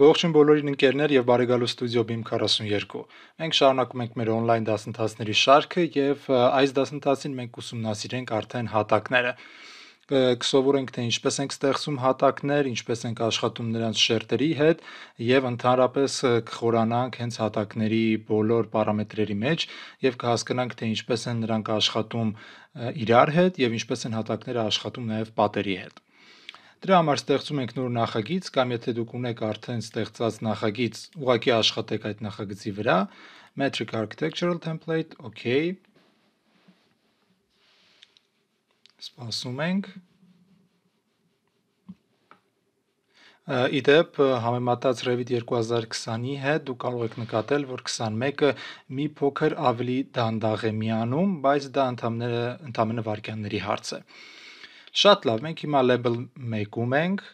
Ողջույն բոլորին ընկերներ եւ բարեկալու ստուդիո BIM 42։ Մենք շարունակում ենք մեր on-line դասընթացների շարքը եւ այս դասընթացին մենք ուսումնասիրենք արդեն հատակները։ Կսովորենք թե ինչպես ենք ստեղծում հատակներ, ինչպես ենք աշխատում նրանց շերտերի հետ եւ ընդհանրապես կխորանանք հենց հատակների բոլոր պարամետրերի մեջ եւ կհասկանանք թե ինչպես են նրանք աշխատում իրար հետ եւ ինչպես են հատակները աշխատում նաեւ պատերի հետ։ Դրա համար ստեղծում ենք նոր նախագիծ կամ եթե դուք ունեք արդեն ստեղծած նախագիծ, ուղղակի աշխատեք այդ նախագծի վրա, metric architectural template, okay։ Սպասում ենք։ Իդեպ համեմատած Revit 2020-ի հետ դու կարող եք նկատել, որ 21-ը մի փոքր ավելի դանդաղ է միանում, բայց դա ընդամենը ընդամենը վարքյանների հարց է։ Ա, Շատ լավ, մենք հիմա level 1-ում ենք։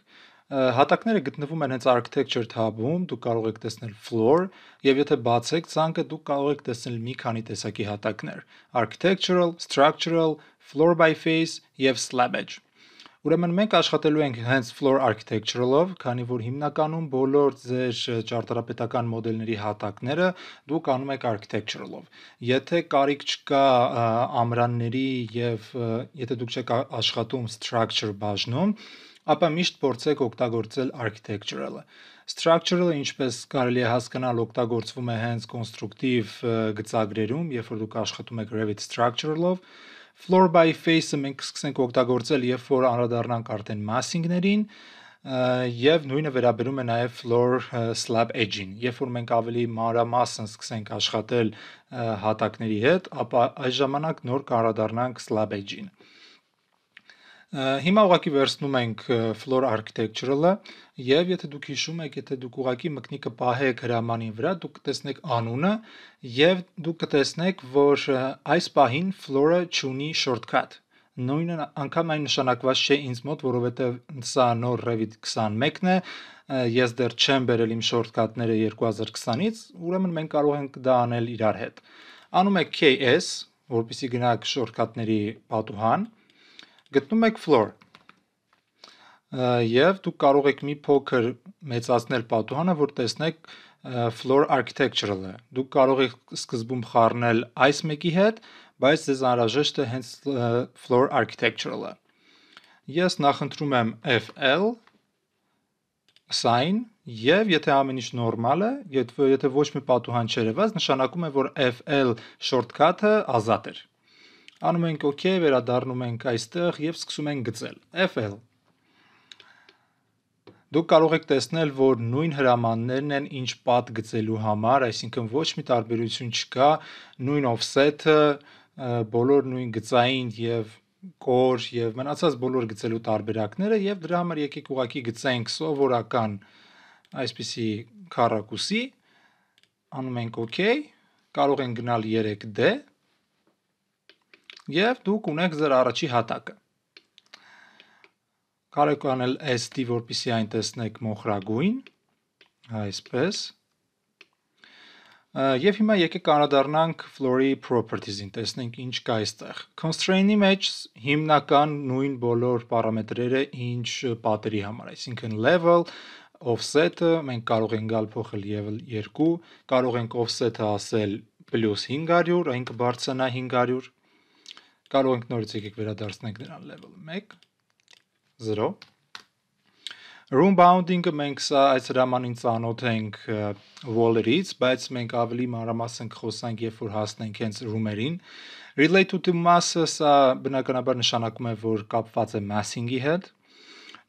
Հատակները գտնվում են հենց architecture tab-ում, դուք կարող եք տեսնել floor, եւ եթե բացեք ցանկը, դուք կարող եք տեսնել մի քանի տեսակի հատակներ՝ architectural, structural, floor by face եւ slab edge։ Ուրեմն մենք աշխատելու ենք հենց floor architecture-ով, քանի որ հիմնականում բոլոր ձեր ճարտարապետական մոդելների հատակները դուք անում եք architecture-ով։ Եթե կարիք չկա ամրանների եւ եթե դուք չեք աշխատում structure բաժնում, ապա միշտ փորձեք օգտագործել architecture-ը։ Structural-ը, ինչպես կարելի է հասկանալ, օգտագործվում է հենց կոնստրուկտիվ գծագրերում, երբ որ դուք աշխատում եք Revit structural-ով։ Floor by face-ը մենք սկսենք օգտագործել, երբ որ անդրադառնանք արդեն massing-ներին, եւ նույնը վերաբերում է նաեւ floor slab edge-ին։ Երբ որ մենք ավելի մանրամասն սկսենք աշխատել հատակների հետ, ապա այս ժամանակ նոր կանդրադառնանք slab edge-ին։ Հիմա ուղակի վերցնում ենք floor architecture-ը եւ եթե դուք հիշում եք, եթե դուք ուղակի մկնիկը պահեք հրամանին վրա, դուք կտեսնեք անունը եւ դուք կտեսնեք, որ այս պահին floor-ը ունի shortcut։ Նույնն անգամ այն նշանակված չէ ինձ մոտ, որովհետեւ սա նոր Revit 21-ն է, ես դեռ չեմ բերել իմ shortcut-ները 2020-ից, ուրեմն մենք կարող ենք դա անել իրար հետ։ Անում եք KS, որպեսի գնաք shortcut-ների պատուհան, գտնում եք floor եւ դուք կարող եք մի փոքր մեծացնել պատուհանը, որ տեսնեք floor architecture-ը։ Դուք կարող եք սկզբում խառնել այս մեկի հետ, բայց ձեզ անհրաժեշտ է հենց floor architecture-ը։ Ես նախընտրում եմ FL sign Եվ եթե ամեն ինչ նորմալ է, եթե ոչ մի պատուհան չերևաց, նշանակում է, որ FL shortcut-ը ազատ էր անում ենք OK, վերադառնում ենք այստեղ եւ սկսում ենք գծել։ FL Դուք կարող եք տեսնել, որ նույն հրամաններն են ինչ պատ գծելու համար, այսինքն ոչ մի տարբերություն չկա, նույն offset-ը, բոլոր նույն գծային եւ կոր եւ մնացած բոլոր գծելու տարբերակները եւ դրա համար եկեք ուղակի գծենք սովորական այսպիսի քառակուսի, անում ենք OK, կարող են գնալ 3D եւ դուք ունեք ձեր առաջի հատակը։ Կարող եք անել SD, որպիսի այն տեսնեք մոխրագույն, այսպես։ Եվ հիմա եկեք անդրադառնանք Flory Properties-ին, տեսնենք ինչ կա այստեղ։ Constraint-ի մեջ հիմնական նույն բոլոր պարամետրերը, ինչ պատերի համար, այսինքն level, offset-ը մենք կարող ենք գալ փոխել եւ 2, կարող ենք offset-ը ասել +500, այն կբարձրանա 500 Կարող ենք նորից եկեք վերադարձնենք նրան level 1 0 Room bounding-ը մենք սա այս հրամանին ծանոթ ենք wall-երից, բայց մենք ավելի մանրամասն կխոսանք, երբ որ հասնենք հենց room-երին։ Relate to the mass-ը սա բնականաբար նշանակում է, որ կապված է massing-ի հետ։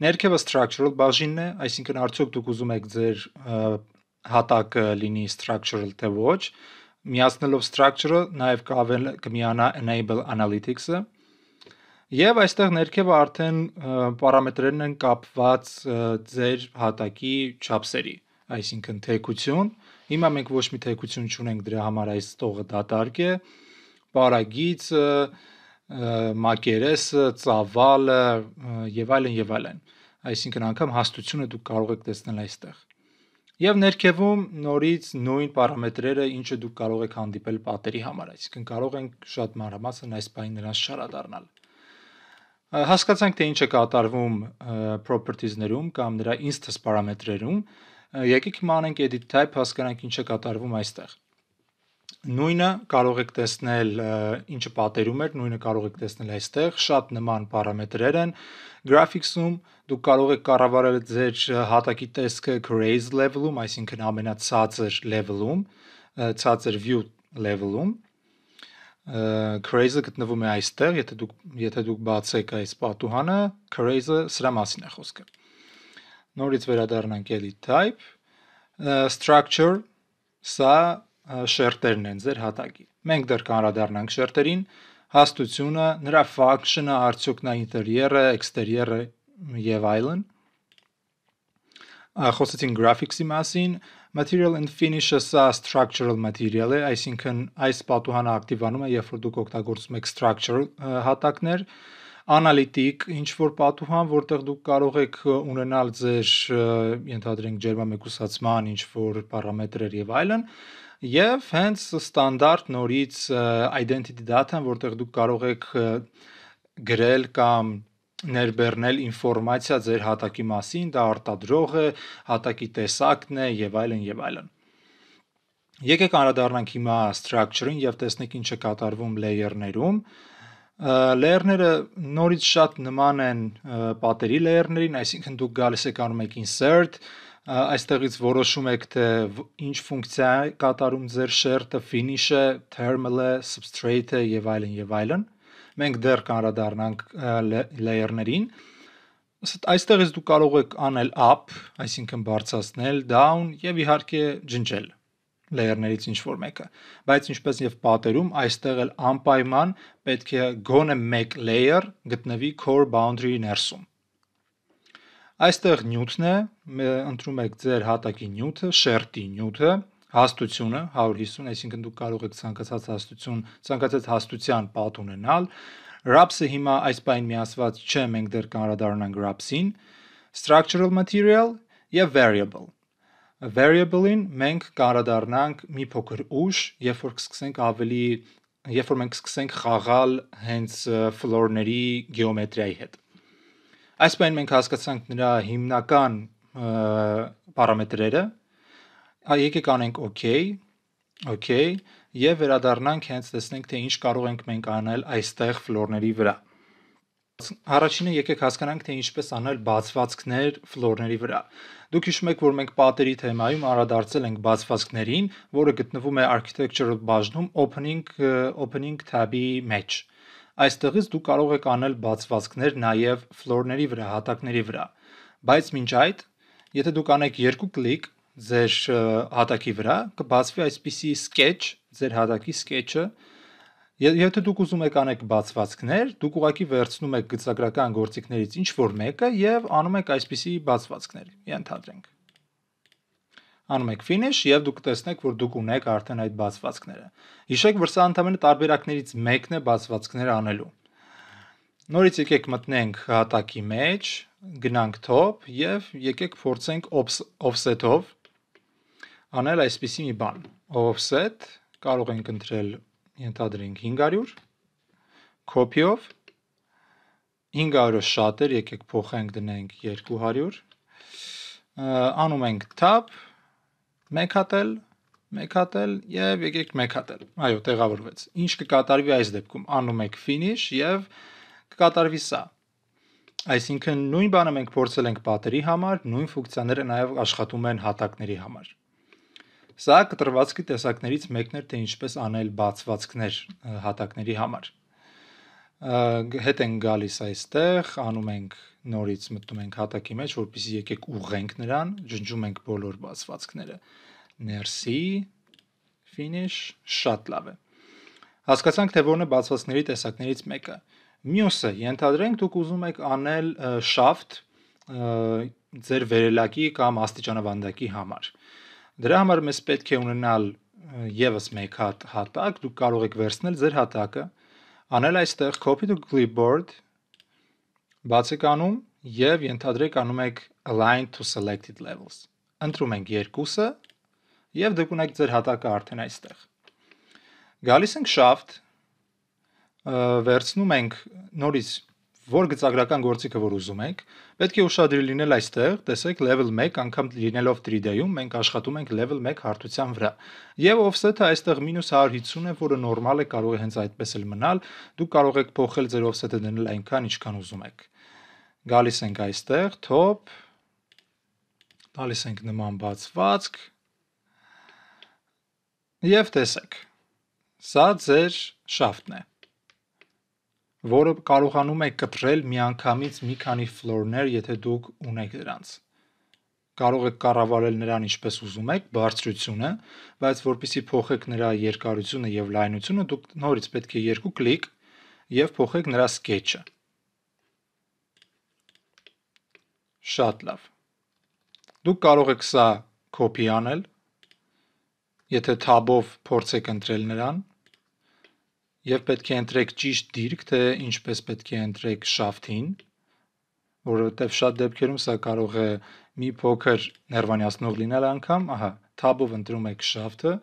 Ներքևը structural բաժինն է, այսինքն արդյոք դուք ուզում եք ձեր հատակը լինի structural թե ոչ, միացնելով structure-ը նաև կավել կմիանա enable analytics-ը եւ այստեղ ներքևը արդեն պարամետրերն են կապված ձեր հատակի չափսերի, այսինքն թեկություն, հիմա մենք ոչ մի թեկություն չունենք դրա համար այս տողը դատարկ է, պարագիծը, մակերեսը, ծավալը եւ այլն եւ այլն։ Այսինքն անգամ հաստությունը դուք կարող եք տեսնել այստեղ։ Եվ ներքևում նորից նույն պարամետրերը, ինչը դուք կարող եք հանդիպել պատերի համար, այսինքն կարող ենք շատ մանրամասն այս բանի նրանց չարադառնալ։ Հասկացանք, թե ինչ է կատարվում properties-ներում կամ նրա instance պարամետրերում։ Եկեք հիմա անենք edit type, հասկանանք ինչ է կատարվում այստեղ։ Նույնը կարող եք տեսնել, ինչը պատերում եք, նույնը կարող եք տեսնել այստեղ, շատ նման պարամետրեր են։ Graphics-ում դուք կարող եք կառավարել ձեր հատակի տեսքը graze level-ում, այսինքն ամենացածր level-ում, ցածր view level-ում։ Graze-ը գտնվում է այստեղ, եթե դուք եթե դուք բացեք այս պատուհանը, graze-ը սրա մասին է խոսքը։ Նորից վերադառնանք edit type, structure, սա շերտերն են ձեր հատակի։ Մենք դեռ կանրադառնանք շերտերին, հաստությունը, նրա ֆակշնը, արդյոք նա ինտերիերը, էքստերիերը եւ այլն։ Խոսեցին graphics-ի մասին, material and finish-ը սա structural material է, այսինքն այս պատուհանը ակտիվանում է, երբ որ դուք օգտագործում եք structural հատակներ, անալիտիկ ինչ որ պատուհան, որտեղ դուք կարող եք ունենալ ձեր ընդհանրենք ջերմամեկուսացման ինչ որ պարամետրեր եւ այլն, այլ Եվ հենց ստանդարտ նորից identity data-ն, որտեղ դուք կարող եք գրել կամ ներբեռնել ինֆորմացիա ձեր հատակի մասին, դա արտադրող է, հատակի տեսակն է եւ այլն եւ այլն։ Եկեք անդրադառնանք հիմա structure-ին եւ տեսնենք ինչ է կատարվում layer-ներում։ Layer-ները նորից շատ նման են պատերի layer-ներին, այսինքն դուք գալիս եք անում եք insert, այստեղից որոշում եք թե ինչ ֆունկցիա է կատարում ձեր շերտը, ֆինիշը, thermal-ը, substrate-ը եւ այլն եւ այլն։ Մենք դեռ կանրադառնանք layer-ներին։ Այստեղից դու կարող եք անել up, այսինքն բարձրացնել, down եւ իհարկե ջնջել layer-ներից ինչ որ մեկը։ Բայց ինչպես եւ պատերում, այստեղ էլ անպայման պետք է գոնե մեկ layer գտնվի core boundary-ի ներսում Այստեղ նյութն է, ընտրում եք ձեր հատակի նյութը, շերտի նյութը, հաստությունը 150, այսինքն դուք կարող եք ցանկացած հաստություն, ցանկացած հաստության պատ ունենալ։ Wraps-ը հիմա այս բան միասված չէ, մենք դեռ կանրադառնանք wraps-ին, structural material եւ variable variable-ին մենք կանրադառնանք մի փոքր ուշ, երբ որ կսկսենք ավելի, երբ որ մենք կսկսենք խաղալ հենց ֆլորների գեոմետրիայի հետ։ Այս պայն մենք հասկացանք նրա հիմնական պարամետրերը։ Եկեք անենք OK, OK, եւ վերադառնանք հենց տեսնենք թե ինչ կարող ենք մենք անել այստեղ ֆլորների վրա։ Առաջինը եկեք հասկանանք թե ինչպես անել բացվածքներ ֆլորների վրա։ Դուք հիշում եք, որ մենք պատերի թեմայում անդրադարձել ենք բացվածքներին, որը գտնվում է architecture բաժնում opening opening tab-ի մեջ։ Այստեղից դու կարող եք անել բացվածքներ նաև ֆլորների վրա, հատակների վրա։ Բայց մինչ այդ, եթե դուք անեք երկու կլիկ ձեր հատակի վրա, կբացվի այսպիսի sketch, ձեր հատակի sketch-ը։ Եթե դուք ուզում եք անեք բացվածքներ, դուք ուղակի վերցնում եք գծագրական գործիքներից ինչ որ մեկը եւ անում եք այսպիսի բացվածքներ։ Ենթադրենք անում եք finish եւ դուք կտեսնեք, որ դուք ունեք արդեն այդ բացվածքները։ Հիշեք, որ սա ընդհանրապես տարբերակներից մեկն է բացվածքներ անելու։ Նորից եկեք մտնենք հատակի մեջ, գնանք top եւ եկեք փորձենք offset-ով անել այսպիսի մի բան։ Offset կարող ենք ընտրել ենթադրենք 500 copy-ով 500-ը շատ էր, եկեք փոխենք դնենք 200 անում ենք tab մեկատել, մեկատել եւ եկեք մեկատել։ Այո, տեղավորվեց։ Ինչ կկատարվի այս դեպքում։ Անում եք finish եւ կկատարվի սա։ Այսինքն նույն բանը մենք փորձել ենք պատերի համար, նույն ֆունկցիաները նաեւ աշխատում են հատակների համար։ Սա կտրվածքի տեսակներից մեկն է, թե ինչպես անել բացվածքներ հատակների համար հետ են գալիս այստեղ, անում ենք նորից մտնում ենք հատակի մեջ, որպեսզի եկեք ուղենք նրան, ջնջում ենք բոլոր բացվածքները։ Ներսի finish շատ լավ է։ Հասկացանք, թե որն է բացվածքների տեսակներից մեկը։ Մյուսը, ենթադրենք դուք ուզում եք անել շաֆտ ձեր վերելակի կամ աստիճանավանդակի համար։ Դրա համար մեզ պետք է ունենալ եւս մեկ հատ հատակ, դուք կարող եք վերցնել ձեր հատակը, հատ, Անել այստեղ copy to clipboard բացիկանում եւ ենթադրեք անում եք align to selected levels։ Ընտրում ենք երկուսը եւ դուք ձեր հատակը արդեն այստեղ։ Գալիս ենք shaft, վերցնում ենք նորից որ գծագրական գործիքը որ ուզում եք, պետք է ուշադրի լինել այստեղ, տեսեք level 1 անգամ լինելով 3D-ում մենք աշխատում ենք level 1 հարթության վրա։ Եվ offset-ը այստեղ -150 է, որը նորմալ է, կարող է հենց այդպես էլ մնալ։ Դուք կարող եք փոխել ձեր offset-ը դնել այնքան, ինչքան ուզում եք։ Գալիս ենք այստեղ, top, տալիս ենք նման բացվածք։ Եվ տեսեք, սա ձեր շաֆտն է որը կարողանում է կտրել միանգամից մի քանի ֆլորներ, եթե դուք ունեք դրանց։ Կարող եք կառավարել նրան ինչպես ուզում եք, բարձրությունը, բայց որpիսի փոխեք նրա երկարությունը եւ լայնությունը, դուք նորից պետք է երկու կլիկ եւ փոխեք նրա սկեչը։ Շատ լավ։ Դուք կարող եք սա կոպի անել, եթե tabով փորձեք ընտրել նրան Եվ պետք է ընտրեք ճիշտ դիրք, թե ինչպես պետք է ընտրեք շաֆթին, որովհետև շատ դեպքերում սա կարող է մի փոքր ներվանյացնող լինել անգամ, ահա, թաբով ընտրում եք շաֆթը,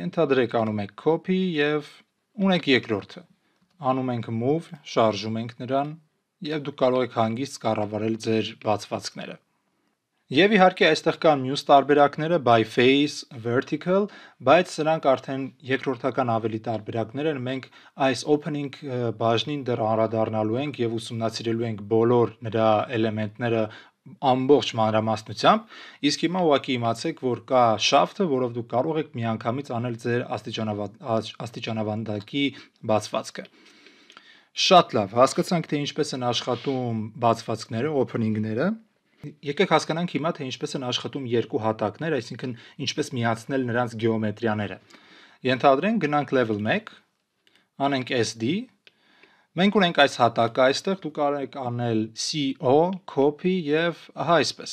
ենթադրեք անում եք copy եւ ունեք երկրորդը։ Անում ենք move, շարժում ենք նրան, եւ դուք կարող եք հանգիստ կառավարել ձեր բացվածքները։ Եվ իհարկե այստեղ կան մյուս տարբերակները by face, vertical, բայց սրանք արդեն երկրորդական ավելի տարբերակներ են։ Մենք այս opening բաժնին դեռ առադառնալու ենք եւ ուսումնասիրելու ենք բոլոր նրա էլեմենտները ամբողջ մանրամասնությամբ, իսկ հիմա ուղակի իմացեք, որ կա շաֆթը, որով դուք կարող եք միանգամից անել ձեր աստիճանավանդակի բացվածքը։ Շատ լավ, հասկացանք թե ինչպես են աշխատում բացվածքները, opening-ները։ Եկեք հասկանանք հիմա, թե ինչպես են աշխատում երկու հատակներ, այսինքն ինչպես միացնել նրանց գեոմետրիաները։ Ենթադրենք գնանք level 1, անենք SD, Մենք ունենք այս հատակը այստեղ, դու կարող եք անել CO, copy եւ ահա այսպես։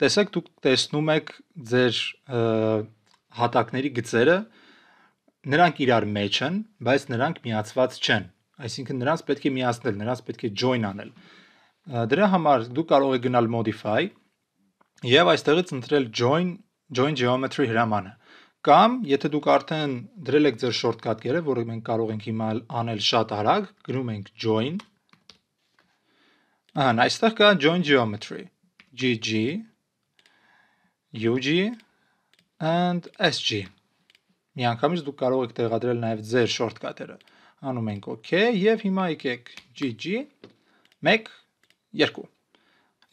Տեսեք, դուք տեսնում եք ձեր հատակների գծերը, նրանք իրար մեջ են, բայց նրանք միացված չեն։ Այսինքն նրանց պետք է միացնել, նրանց պետք է join անել։ Դրա համար դու կարող ես գնալ modify եւ այստեղից ընտրել join join geometry հրամանը կամ եթե դուք արդեն դրել եք ձեր շորտկատները, որը մենք կարող ենք հիմա անել շատ արագ, գնում ենք join Ահա, այստեղ կա join geometry GG UG and SG Միանգամից դուք կարող եք տեղադրել նաև ձեր շորտկատերը։ Անում ենք OK եւ հիմա եկեք GG 1 2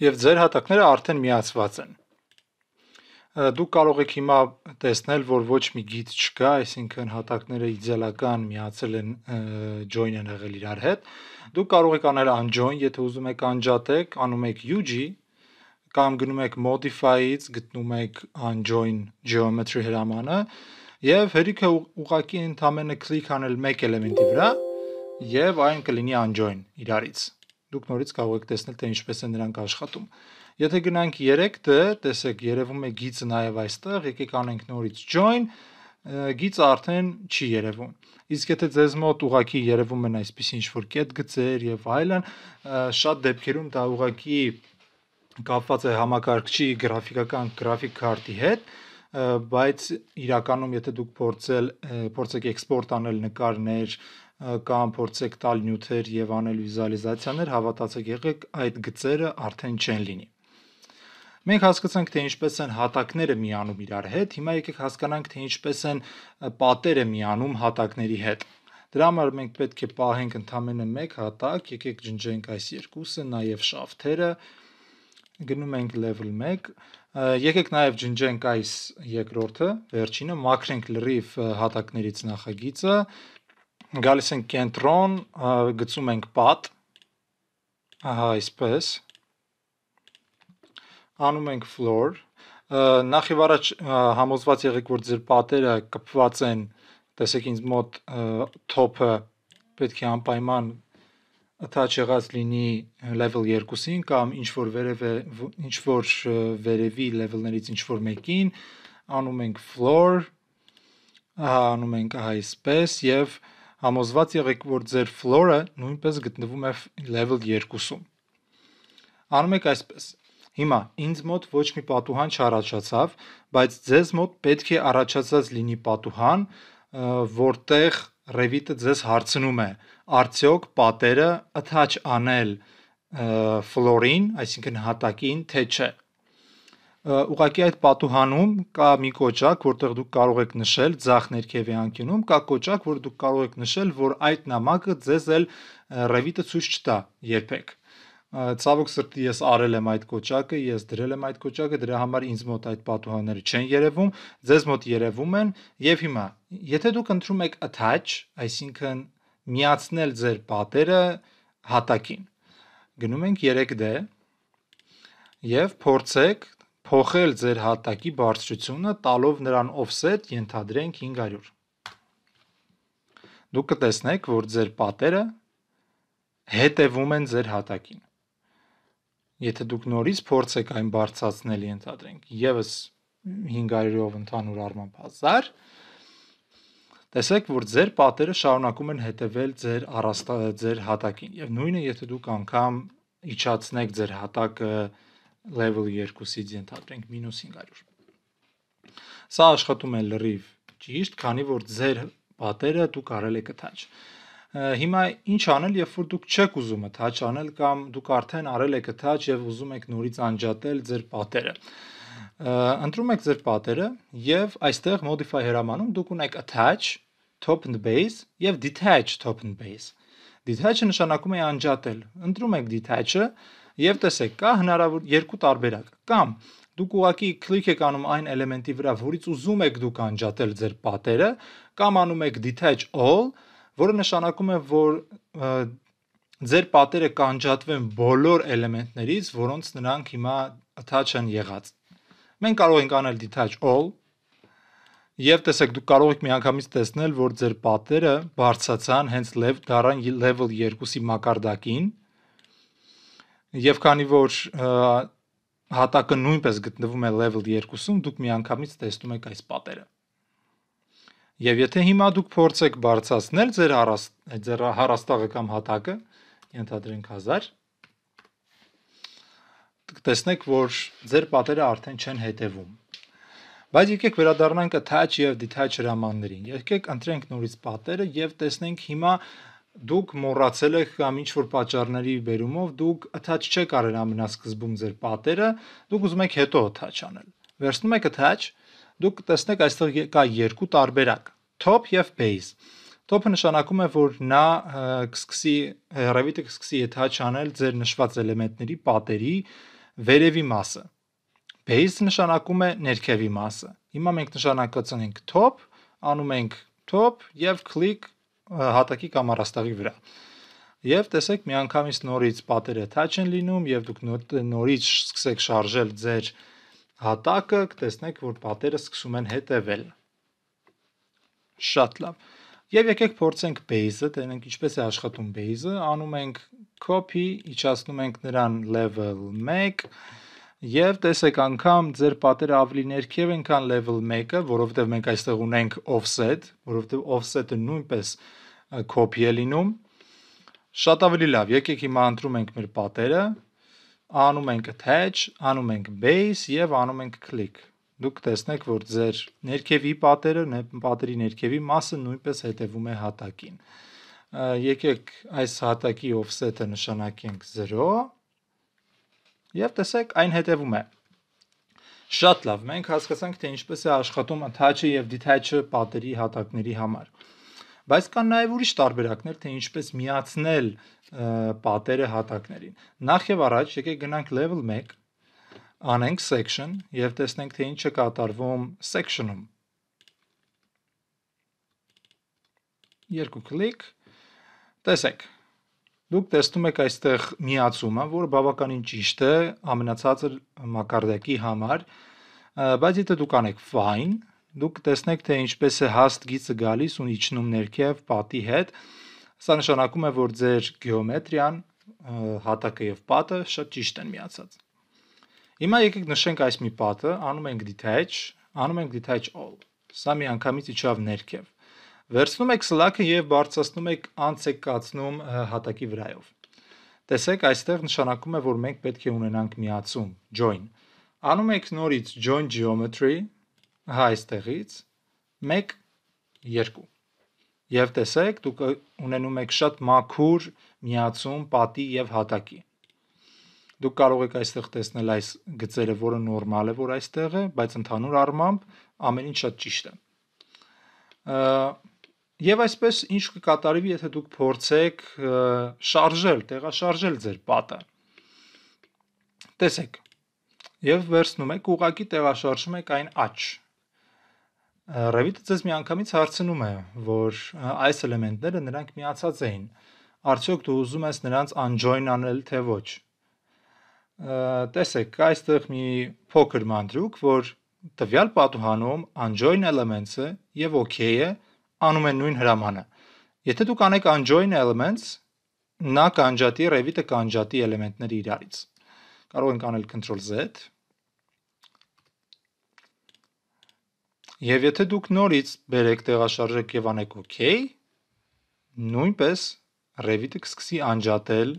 եւ ձեր հատակները արդեն միացված են։ Դուք կարող եք հիմա տեսնել, որ ոչ մի գիծ չկա, այսինքն հատակները իդեալական միացել են join են եղել իրար հետ։ Դուք կարող եք անել unjoin, եթե ուզում եք անջատեք, անում եք UG կամ գնում եք modify-ից, գտնում եք unjoin geometry հրամանը եւ հերիքը ուղակի ընդամենը click անել մեկ էլեմենտի վրա եւ այն կլինի unjoin իրարից դուք նորից կարող եք տեսնել թե ինչպես են նրանք աշխատում։ Եթե գնանք 3, դե տեսեք, երևում է գիծը նաև այստեղ, եկեք անենք նորից join, գիծը արդեն չի երևում։ Իսկ եթե ձեզ մոտ ուղակի երևում են այսպես ինչ-որ կետ գծեր եւ այլն, շատ դեպքերում դա ուղակի կապված է համակարգչի գրաֆիկական գրաֆիկ քարտի հետ, բայց իրականում եթե դուք փորձել փորձեք էքսպորտ անել նկարներ կամ փորձեք տալ նյութեր եւ անել վիզուալիզացիաներ, հավատացեք եղեք, այդ գծերը արդեն չեն լինի։ Մենք հասկացանք, թե ինչպես են հատակները միանում իրար հետ, հիմա եկեք հասկանանք, թե ինչպես են պատերը միանում հատակների հետ։ Դրա համար մենք պետք է պահենք ընդամենը 1 հատակ, եկեք ջնջենք այս երկուսը, նաև շաֆթերը։ Գնում ենք level 1 Եկեք նաև ջնջենք այս երկրորդը, վերջինը, մաքրենք լրիվ հատակներից նախագիծը, գալիս ենք կենտրոն, գծում ենք պատ, ահա այսպես, անում ենք floor, նախ իվ առաջ համոզված եղեք, որ ձեր պատերը կպված են, տեսեք ինձ մոտ թոպը պետք է անպայման attach եղած լինի level 2-ին կամ ինչ որ վերևը ինչ որ վերևի level-ներից ինչ որ մեկին անում ենք floor, ահա անում ենք ահա այսպես եւ համոզված եղեք, որ ձեր floor-ը նույնպես գտնվում է level 2-ում։ Անում եք այսպես։ Հիմա ինձ մոտ ոչ մի պատուհան չառաջացավ, բայց ձեզ մոտ պետք է առաջացած լինի պատուհան, որտեղ Revit-ը ձեզ հարցնում է, արդյոք պատերը attach անել ֆլորին, այսինքն հատակին, թե չէ։ Ուղղակի այդ պատուհանում կա մի կոճակ, որտեղ դուք կարող եք նշել ցախ ներքևի անկյունում, կա կոճակ, որ դուք կարող եք նշել, որ այդ նամակը ձեզ էլ Revit-ը ցույց չտա երբեք։ Ցավոք սրտի ես արել եմ այդ կոճակը, ես դրել եմ այդ կոճակը, դրա համար ինձ մոտ այդ պատուհանները չեն երևում, ձեզ մոտ երևում են, եւ հիմա, եթե դուք ընտրում եք attach, այսինքն միացնել ձեր պատերը հատակին, գնում ենք 3D դե, եւ փորձեք փոխել ձեր հատակի բարձրությունը, տալով նրան offset, ենթադրենք 500։ Դուք կտեսնեք, որ ձեր պատերը հետևում են ձեր հատակին Եթե դուք նորից փորձեք այն բարձրացնելի ընդհանրենք, եւս 500-ով ընդհանուր առմամբ 1000, տեսեք, որ ձեր պատերը շարունակում են հետևել ձեր առաստա ձեր հատակին։ Եվ նույնը, եթե դուք անգամ իջացնեք ձեր հատակը level 2-ից ընդհանրենք -500։ Սա աշխատում է լրիվ ճիշտ, քանի որ ձեր պատերը դուք արել եք attach։ Հիմա ինչ անել, երբ որ դուք չեք ուզում թաճ անել կամ դուք արդեն արել եք թաճ եւ ուզում եք նորից անջատել ձեր պատերը։ Ընտրում եք ձեր պատերը եւ այստեղ modify հրամանում դուք ունեք attach, top and base եւ detach top and base։ Detach-ը նշանակում է անջատել։ Ընտրում եք detach-ը եւ տեսեք կա հնարավոր երկու տարբերակ։ Կամ դուք ուղակի click եք անում այն էլեմենտի վրա, որից ուզում եք դուք անջատել ձեր պատերը, կամ անում եք detach all որը նշանակում է, որ ձեր պատերը կանջատվեն բոլոր էլեմենտներից, որոնց նրանք հիմա attach են եղած։ Մենք կարող ենք անել detach all Եվ տեսեք, դուք կարող եք միանգամից տեսնել, որ ձեր պատերը բարձացան հենց լև դարան level 2-ի մակարդակին։ Եվ քանի որ հատակը նույնպես գտնվում է level 2-ում, դուք միանգամից տեսնում եք այս պատերը։ Եվ եթե հիմա դուք փորձեք բարձրացնել ձեր հարաստ ձեր հարաստաղը կամ հատակը, ենթադրենք 1000, կտեսնեք, որ ձեր պատերը արդեն չեն հետևում։ Բայց եկեք վերադառնանք attach եւ detach հրամաններին։ Եկեք ընտրենք նորից պատերը եւ տեսնենք հիմա դուք մոռացել եք կամ ինչ որ պատճառների վերումով դուք attach չեք արել ամենասկզբում ձեր պատերը, դուք ուզում եք հետո attach անել։ Վերցնում եք attach Դուք կտեսնեք այստեղ կա երկու տարբերակ՝ top եւ base։ Top-ը նշանակում է, որ նա կսկսի հեռևիտը կսկսի attach անել ձեր նշված էլեմենտների պատերի վերևի մասը։ Base նշանակում է ներքևի մասը։ Հիմա մենք նշանակացնենք top, անում ենք top եւ click հատակի կամ առաստաղի վրա։ Եվ տեսեք, միանգամից նորից պատերը attach են լինում եւ դուք նորից սկսեք շարժել ձեր նոր հատակը, կտեսնեք, որ պատերը սկսում են հետևել։ Շատ լավ։ Եվ եկեք փորձենք base-ը, տենենք ինչպես է աշխատում base-ը, անում ենք copy, իջացնում ենք նրան level 1 Եվ տեսեք անգամ ձեր պատերը ավելի ներքև են քան level 1-ը, որովհետև մենք այստեղ ունենք offset, որովհետև offset-ը նույնպես copy է լինում։ Շատ ավելի լավ, եկեք հիմա ընտրում ենք մեր պատերը, անում ենք attach, անում ենք base եւ անում ենք click։ Դուք տեսնեք, որ ձեր ներքևի պատերը, պատերի ներքևի մասը նույնպես հետևում է հատակին։ Եկեք այս հատակի offset-ը նշանակենք 0 եւ տեսեք այն հետևում է։ Շատ լավ, մենք հասկացանք, թե ինչպես է աշխատում attach-ը եւ detach-ը պատերի հատակների համար։ Բայց կան նաև ուրիշ տարբերակներ, թե ինչպես միացնել պատերը հատակներին։ Նախ եւ առաջ եկեք գնանք level 1, անենք section եւ տեսնենք թե ինչ է կատարվում section-ում։ Երկու կլիկ։ Տեսեք, Դուք տեսնում եք այստեղ միացումը, որը բավականին ճիշտ է ամենացածր մակարդակի համար, բայց եթե դուք անեք fine, Դուք տեսնեք, թե ինչպես է հաստ գիծը գալիս ու իջնում ներքև պատի հետ։ Սա նշանակում է, որ ձեր գեոմետրիան, հատակը եւ պատը շատ ճիշտ են միացած։ Հիմա եկեք նշենք այս մի պատը, անում ենք detach, անում ենք detach all։ Սա մի անգամից իջավ ներքև։ Վերցնում եք slack-ը եւ բարձրացնում եք անցեկացնում հատակի վրայով։ Տեսեք, այստեղ նշանակում է, որ մենք պետք է ունենանք միացում, join։ Անում եք նորից join geometry, հա այստեղից 1 2 Եվ տեսեք, դուք ունենում եք շատ մաքուր միացում պատի եւ հատակի։ Դուք կարող եք այստեղ տեսնել այս գծերը, որը նորմալ է, որ այստեղ է, բայց ընդհանուր առմամբ ամեն ինչ շատ ճիշտ է։ Եվ այսպես ինչ կկատարվի, եթե դուք փորձեք շարժել, տեղաշարժել ձեր պատը։ Տեսեք։ Եվ վերցնում եք ուղակի տեղաշարժում եք այն աճ, Revit-ը ձեզ միանգամից հարցնում է, որ այս էլեմենտները նրանք միացած էին։ Արդյոք դու ուզում ես նրանց unjoin անել, թե ոչ։ Տեսեք, կա այստեղ մի փոքր մանրուկ, որ տվյալ պատուհանում unjoin elements-ը եւ okay-ը անում են նույն հրամանը։ Եթե դուք անեք unjoin elements, նա կանջատի Revit-ը կանջատի էլեմենտները իրարից։ Կարող ենք անել control Z, Եվ եթե դուք նորից բերեք տեղաշարժեք եւ անեք OK, նույնպես Revit-ը կսկսի անջատել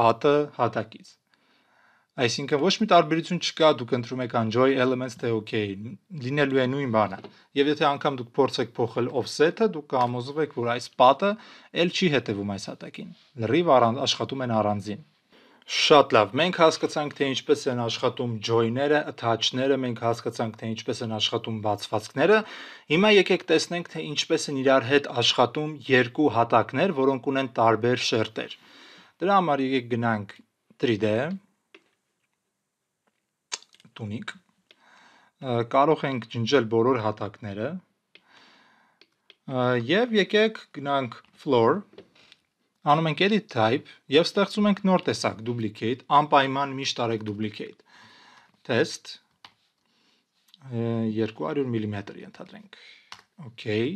պատը հատակից։ Այսինքն ոչ մի տարբերություն չկա, դուք ընտրում եք enjoy elements թե okay, լինելու է նույն բանը։ Եվ եթե անգամ դուք փորձեք փոխել offset-ը, դուք կհամոզվեք, որ այս պատը ել չի հետևում այս հատակին։ Լրիվ աշխատում են առանձին։ Շատ լավ։ Մենք հասկացանք, թե ինչպես են աշխատում join-երը, attach-ները, մենք հասկացանք, թե ինչպես են աշխատում բացվածքները։ Հիմա եկեք տեսնենք, թե ինչպես են իրար հետ աշխատում երկու հատակներ, որոնք ունեն տարբեր շերտեր։ Դրա համար եկեք գնանք 3D տունիկ։ Կարող ենք ջնջել բոլոր հատակները։ Եվ եկեք գնանք floor անում ենք edit type եւ ստեղծում ենք նոր տեսակ duplicate, անպայման միշտ արեք duplicate։ Test 200 մմ ենթադրենք։ Okay։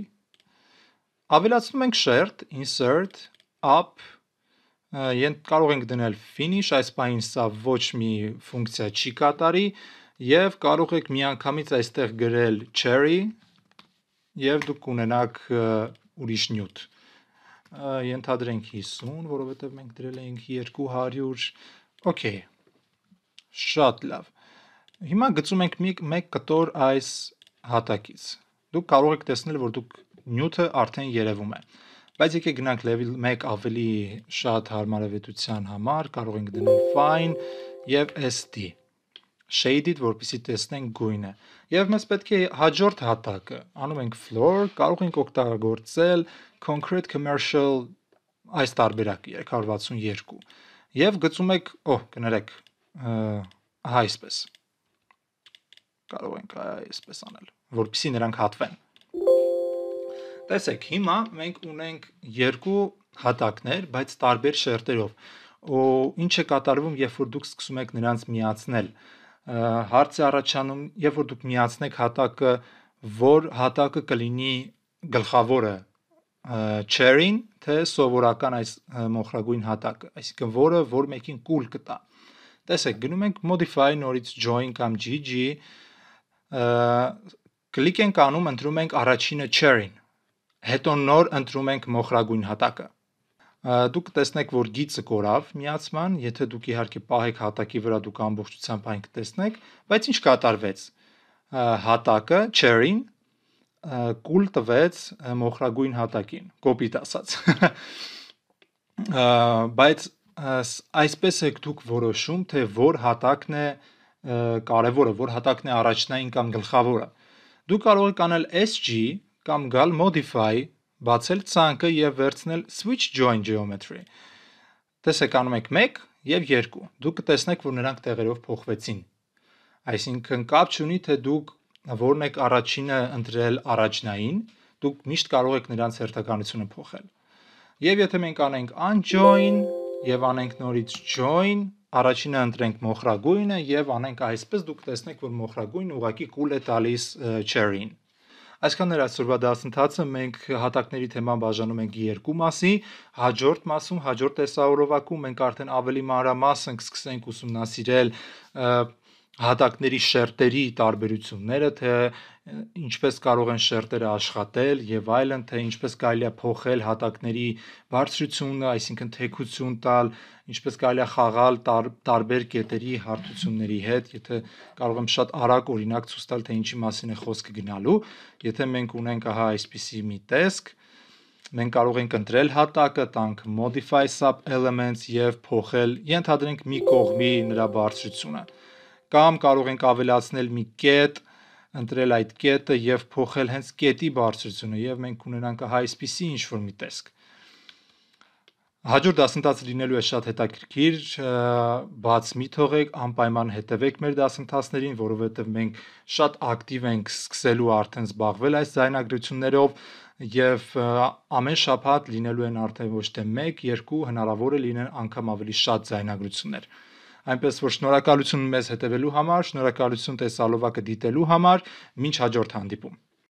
Ավելացնում ենք shared, insert, up են կարող ենք դնել finish, այս պահին սա ոչ մի ֆունկցիա չի կատարի եւ կարող եք միանգամից այստեղ գրել cherry եւ դուք կունենաք ուրիշ նյութ ենթադրենք 50, որովհետև մենք դրել էինք 200, օքեյ։ Շատ լավ։ Հիմա գծում ենք մի 1 կտոր այս հատակից։ Դուք կարող եք տեսնել, որ դուք նյութը արդեն երևում է։ Բայց եկեք գնանք level 1 ավելի շատ հարմարավետության համար, կարող ենք դնել fine եւ st shade-ით, որպեսզի տեսնենք գույնը։ Եվ մեզ պետք է հաջորդ հատակը։ Անում ենք floor, կարող ենք օգտագործել concrete commercial այս տարբերակը 362 եւ գծում եք, օ, կներեք, ահա այսպես։ Կարող ենք այսպես անել, որպեսզի նրանք հատվեն։ Տեսեք, հիմա մենք ունենք երկու հատակներ, բայց տարբեր շերտերով։ Ու ինչ է կատարվում, երբ որ դուք սկսում եք նրանց միացնել։ Ա, հարց է առաջանում, երբ որ դուք միացնեք հատակը, որ հատակը կլինի գլխավորը cherry-ին, թե սովորական այս մոխրագույն հատակը, այսինքն որը որ մեկին կուլ կտա։ Տեսեք, գնում ենք modify նորից join կամ gg կլիկ ենք անում, ընտրում ենք առաջինը cherry-ին։ Հետո նոր ընտրում ենք մոխրագույն հատակը դուք կտեսնեք, որ գիծը կորավ միացման, եթե դուք իհարկե պահեք հատակի վրա, դուք ամբողջությամբ այն կտեսնեք, բայց ինչ կատարվեց։ Հատակը cherry-ին կուլ տվեց մոխրագույն հատակին, կոպիտ ասած։ Բայց այսպես եք դուք որոշում, թե որ հատակն է կարևորը, որ հատակն է առաջնային կամ գլխավորը։ Դու կարող եք անել SG կամ գալ modify բացել ցանկը եւ վերցնել switch join geometry։ Տեսեք, անում եք 1 եւ 2։ Դուք կտեսնեք, որ նրանք տեղերով փոխվեցին։ Այսինքն կապ չունի թե դուք որն եք առաջինը ընտրել առաջնային, դուք միշտ կարող եք նրանց հերթականությունը փոխել։ Եվ եթե մենք անենք unjoin եւ անենք նորից join, առաջինը ընտրենք մոխրագույնը եւ անենք այսպես, դուք տեսնեք, որ մոխրագույնը ուղակի կուլ է տալիս cherry-ին։ Այսքան էր այսօրվա դասընթացը, մենք հատակների թեման բաժանում ենք երկու մասի, հաջորդ մասում, հաջորդ տեսաուրովակում մենք արդեն ավելի մանրամասն կսկսենք ուսումնասիրել և, հատակների շերտերի տարբերությունները, թե ինչպես կարող են շերտերը աշխատել եւ այլն, թե ինչպես կարելի է փոխել հատակների բարձրությունը, այսինքն թեքություն տալ, ինչպես կարելի է խաղալ տար, տարբեր կետերի հարթությունների հետ, եթե կարող եմ շատ արագ օրինակ ցույց տալ, թե ինչի մասին է խոսքը գնալու, եթե մենք ունենք ահա այսպիսի մի տեսք, մենք կարող ենք ընտրել հատակը, տանք modify sub elements եւ փոխել, ենթադրենք մի կողմի նրա բարձրությունը։ են կամ կարող ենք ավելացնել մի կետ, ընտրել այդ կետը եւ փոխել հենց կետի բարձրությունը եւ մենք կունենանք այսպիսի ինչ որ մի տեսք։ Հաջորդ դասընթացը լինելու է շատ հետաքրքիր, բաց մի թողեք, անպայման հետևեք մեր դասընթացներին, որովհետև մենք շատ ակտիվ ենք սկսելու արդեն զբաղվել այս զայնագրություններով եւ ամեն շաբաթ լինելու են արդեն ոչ թե 1, 2, հնարավոր է լինեն անգամ ավելի շատ զայնագրություններ այնպես որ շնորհակալություն մեզ հետևելու համար, շնորհակալություն տեսալովակը դիտելու համար, ոչ հաջորդ հանդիպում։